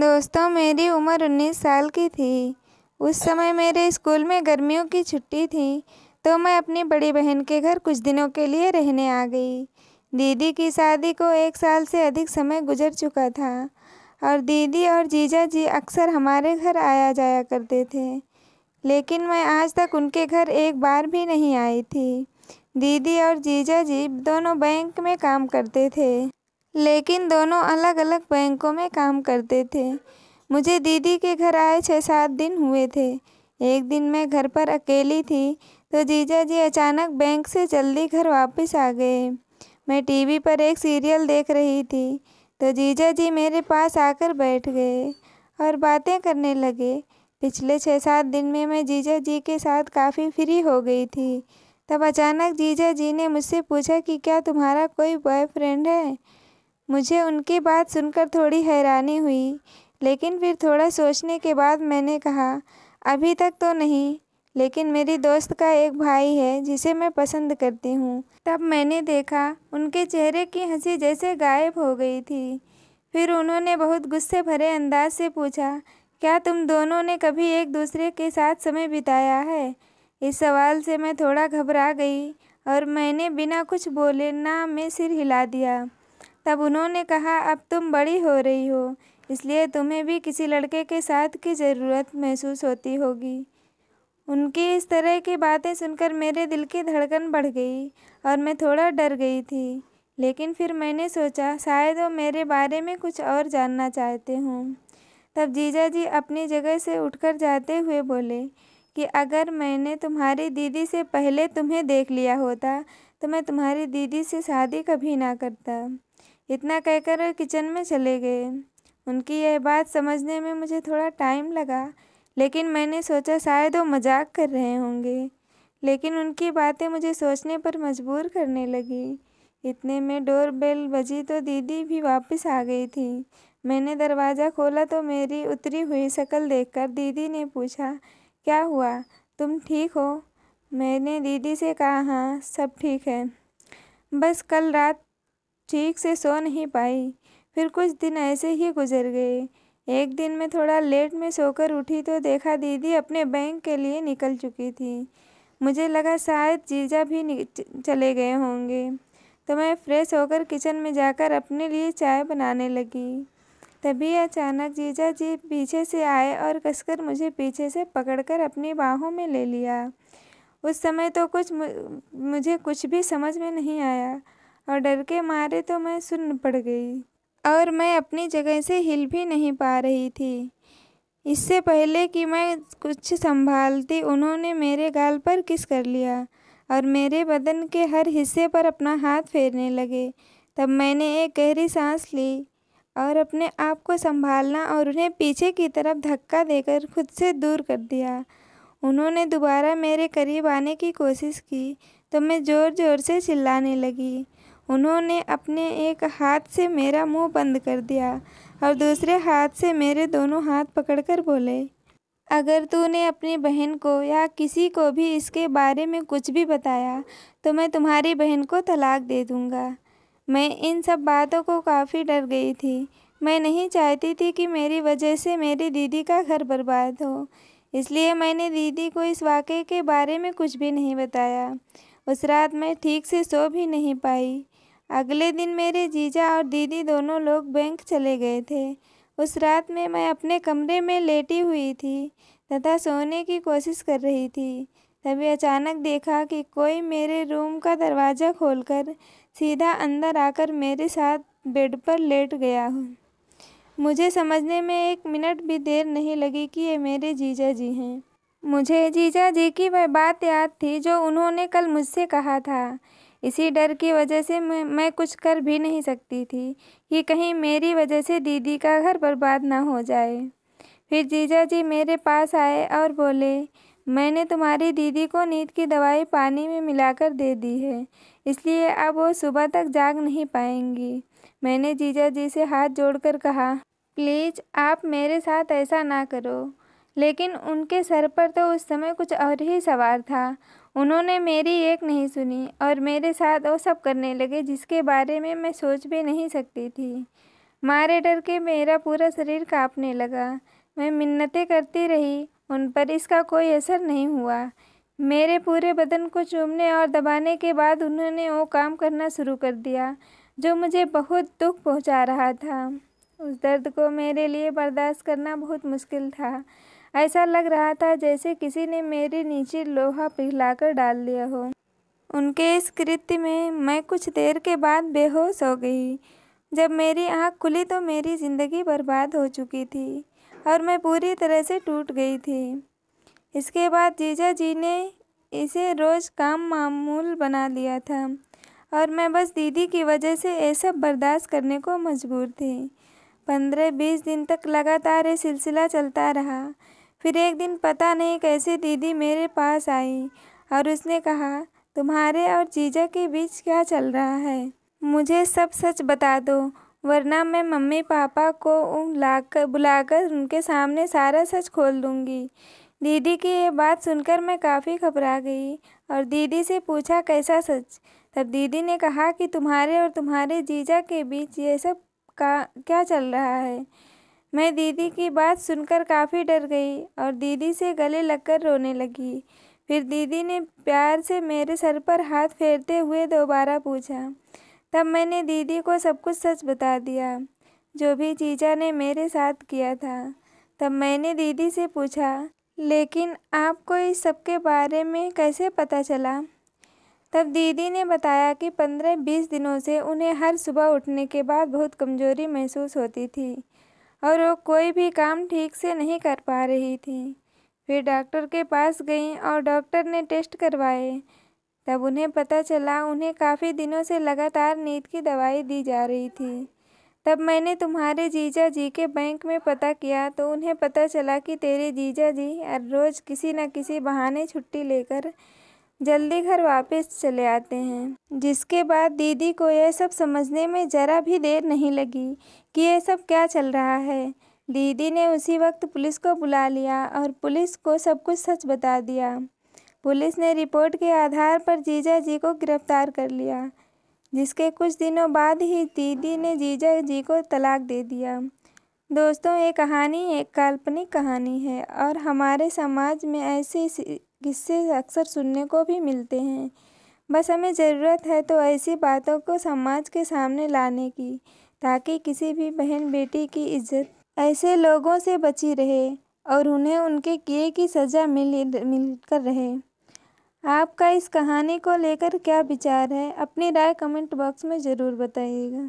दोस्तों मेरी उम्र उन्नीस साल की थी उस समय मेरे स्कूल में गर्मियों की छुट्टी थी तो मैं अपनी बड़ी बहन के घर कुछ दिनों के लिए रहने आ गई दीदी की शादी को एक साल से अधिक समय गुजर चुका था और दीदी और जीजा जी अक्सर हमारे घर आया जाया करते थे लेकिन मैं आज तक उनके घर एक बार भी नहीं आई थी दीदी और जीजा जी दोनों बैंक में काम करते थे लेकिन दोनों अलग अलग बैंकों में काम करते थे मुझे दीदी के घर आए छः सात दिन हुए थे एक दिन मैं घर पर अकेली थी तो जीजा जी अचानक बैंक से जल्दी घर वापस आ गए मैं टीवी पर एक सीरियल देख रही थी तो जीजा जी मेरे पास आकर बैठ गए और बातें करने लगे पिछले छः सात दिन में मैं जीजा जी के साथ काफ़ी फ्री हो गई थी तब अचानक जीजा जी ने मुझसे पूछा कि क्या तुम्हारा कोई बॉयफ्रेंड है मुझे उनकी बात सुनकर थोड़ी हैरानी हुई लेकिन फिर थोड़ा सोचने के बाद मैंने कहा अभी तक तो नहीं लेकिन मेरी दोस्त का एक भाई है जिसे मैं पसंद करती हूँ तब मैंने देखा उनके चेहरे की हंसी जैसे गायब हो गई थी फिर उन्होंने बहुत गुस्से भरे अंदाज से पूछा क्या तुम दोनों ने कभी एक दूसरे के साथ समय बिताया है इस सवाल से मैं थोड़ा घबरा गई और मैंने बिना कुछ बोले ना मैं सिर हिला दिया तब उन्होंने कहा अब तुम बड़ी हो रही हो इसलिए तुम्हें भी किसी लड़के के साथ की ज़रूरत महसूस होती होगी उनकी इस तरह की बातें सुनकर मेरे दिल की धड़कन बढ़ गई और मैं थोड़ा डर गई थी लेकिन फिर मैंने सोचा शायद वो मेरे बारे में कुछ और जानना चाहते हों तब जीजा जी अपनी जगह से उठकर जाते हुए बोले कि अगर मैंने तुम्हारी दीदी से पहले तुम्हें देख लिया होता तो मैं तुम्हारी दीदी से शादी कभी ना करता इतना कहकर वे किचन में चले गए उनकी यह बात समझने में मुझे थोड़ा टाइम लगा लेकिन मैंने सोचा शायद वो मजाक कर रहे होंगे लेकिन उनकी बातें मुझे सोचने पर मजबूर करने लगी इतने में डोर बेल बजी तो दीदी भी वापस आ गई थी मैंने दरवाज़ा खोला तो मेरी उतरी हुई शक्ल देखकर दीदी ने पूछा क्या हुआ तुम ठीक हो मैंने दीदी से कहा हाँ सब ठीक है बस कल रात ठीक से सो नहीं पाई फिर कुछ दिन ऐसे ही गुजर गए एक दिन मैं थोड़ा लेट में सोकर उठी तो देखा दीदी अपने बैंक के लिए निकल चुकी थी मुझे लगा शायद जीजा भी चले गए होंगे तो मैं फ्रेश होकर किचन में जाकर अपने लिए चाय बनाने लगी तभी अचानक जीजा जी पीछे से आए और कसकर मुझे पीछे से पकड़कर अपनी बाहों में ले लिया उस समय तो कुछ मुझे कुछ भी समझ में नहीं आया और डर के मारे तो मैं सुन पड़ गई और मैं अपनी जगह से हिल भी नहीं पा रही थी इससे पहले कि मैं कुछ संभालती उन्होंने मेरे गाल पर किस कर लिया और मेरे बदन के हर हिस्से पर अपना हाथ फेरने लगे तब मैंने एक गहरी सांस ली और अपने आप को संभालना और उन्हें पीछे की तरफ धक्का देकर खुद से दूर कर दिया उन्होंने दोबारा मेरे करीब आने की कोशिश की तो मैं ज़ोर ज़ोर से चिल्लाने लगी उन्होंने अपने एक हाथ से मेरा मुंह बंद कर दिया और दूसरे हाथ से मेरे दोनों हाथ पकड़कर बोले अगर तूने अपनी बहन को या किसी को भी इसके बारे में कुछ भी बताया तो मैं तुम्हारी बहन को तलाक दे दूँगा मैं इन सब बातों को काफ़ी डर गई थी मैं नहीं चाहती थी कि मेरी वजह से मेरी दीदी का घर बर्बाद हो इसलिए मैंने दीदी को इस वाक़े के बारे में कुछ भी नहीं बताया उस रात मैं ठीक से सो भी नहीं पाई अगले दिन मेरे जीजा और दीदी दोनों लोग बैंक चले गए थे उस रात में मैं अपने कमरे में लेटी हुई थी तथा सोने की कोशिश कर रही थी तभी अचानक देखा कि कोई मेरे रूम का दरवाज़ा खोलकर सीधा अंदर आकर मेरे साथ बेड पर लेट गया मुझे समझने में एक मिनट भी देर नहीं लगी कि ये मेरे जीजा जी हैं मुझे जीजा जी की वह बात याद थी जो उन्होंने कल मुझसे कहा था इसी डर की वजह से मैं मैं कुछ कर भी नहीं सकती थी कि कहीं मेरी वजह से दीदी का घर बर्बाद ना हो जाए फिर जीजा जी मेरे पास आए और बोले मैंने तुम्हारी दीदी को नींद की दवाई पानी में मिलाकर दे दी है इसलिए अब वो सुबह तक जाग नहीं पाएंगी मैंने जीजा जी से हाथ जोड़कर कहा प्लीज़ आप मेरे साथ ऐसा ना करो लेकिन उनके सर पर तो उस समय कुछ और ही सवार था उन्होंने मेरी एक नहीं सुनी और मेरे साथ वो सब करने लगे जिसके बारे में मैं सोच भी नहीं सकती थी मारे डर के मेरा पूरा शरीर कांपने लगा मैं मिन्नतें करती रही उन पर इसका कोई असर नहीं हुआ मेरे पूरे बदन को चूमने और दबाने के बाद उन्होंने वो काम करना शुरू कर दिया जो मुझे बहुत दुख पहुंचा रहा था उस दर्द को मेरे लिए बर्दाश्त करना बहुत मुश्किल था ऐसा लग रहा था जैसे किसी ने मेरे नीचे लोहा पिघलाकर डाल दिया हो उनके इस कृत्य में मैं कुछ देर के बाद बेहोश हो गई जब मेरी आँख खुली तो मेरी ज़िंदगी बर्बाद हो चुकी थी और मैं पूरी तरह से टूट गई थी इसके बाद जीजा जी ने इसे रोज़ काम मामूल बना लिया था और मैं बस दीदी की वजह से ये सब बर्दाश्त करने को मजबूर थी पंद्रह बीस दिन तक लगातार ये सिलसिला चलता रहा फिर एक दिन पता नहीं कैसे दीदी मेरे पास आई और उसने कहा तुम्हारे और जीजा के बीच क्या चल रहा है मुझे सब सच बता दो वरना मैं मम्मी पापा को लाकर बुलाकर उनके सामने सारा सच खोल दूँगी दीदी की ये बात सुनकर मैं काफ़ी घबरा गई और दीदी से पूछा कैसा सच तब दीदी ने कहा कि तुम्हारे और तुम्हारे जीजा के बीच ये सब का क्या चल रहा है मैं दीदी की बात सुनकर काफ़ी डर गई और दीदी से गले लगकर रोने लगी फिर दीदी ने प्यार से मेरे सर पर हाथ फेरते हुए दोबारा पूछा तब मैंने दीदी को सब कुछ सच बता दिया जो भी चीजा ने मेरे साथ किया था तब मैंने दीदी से पूछा लेकिन आपको इस सब के बारे में कैसे पता चला तब दीदी ने बताया कि पंद्रह बीस दिनों से उन्हें हर सुबह उठने के बाद बहुत कमज़ोरी महसूस होती थी और वो कोई भी काम ठीक से नहीं कर पा रही थी फिर डॉक्टर के पास गई और डॉक्टर ने टेस्ट करवाए तब उन्हें पता चला उन्हें काफ़ी दिनों से लगातार नींद की दवाई दी जा रही थी तब मैंने तुम्हारे जीजा जी के बैंक में पता किया तो उन्हें पता चला कि तेरे जीजा जी हर रोज़ किसी न किसी बहाने छुट्टी लेकर जल्दी घर वापस चले आते हैं जिसके बाद दीदी को यह सब समझने में ज़रा भी देर नहीं लगी कि यह सब क्या चल रहा है दीदी ने उसी वक्त पुलिस को बुला लिया और पुलिस को सब कुछ सच बता दिया पुलिस ने रिपोर्ट के आधार पर जीजा जी को गिरफ्तार कर लिया जिसके कुछ दिनों बाद ही दीदी ने जीजा जी को तलाक दे दिया दोस्तों ये कहानी एक काल्पनिक कहानी है और हमारे समाज में ऐसी किस्से अक्सर सुनने को भी मिलते हैं बस हमें ज़रूरत है तो ऐसी बातों को समाज के सामने लाने की ताकि किसी भी बहन बेटी की इज्जत ऐसे लोगों से बची रहे और उन्हें उनके किए की सज़ा मिल मिलकर रहे आपका इस कहानी को लेकर क्या विचार है अपनी राय कमेंट बॉक्स में ज़रूर बताइएगा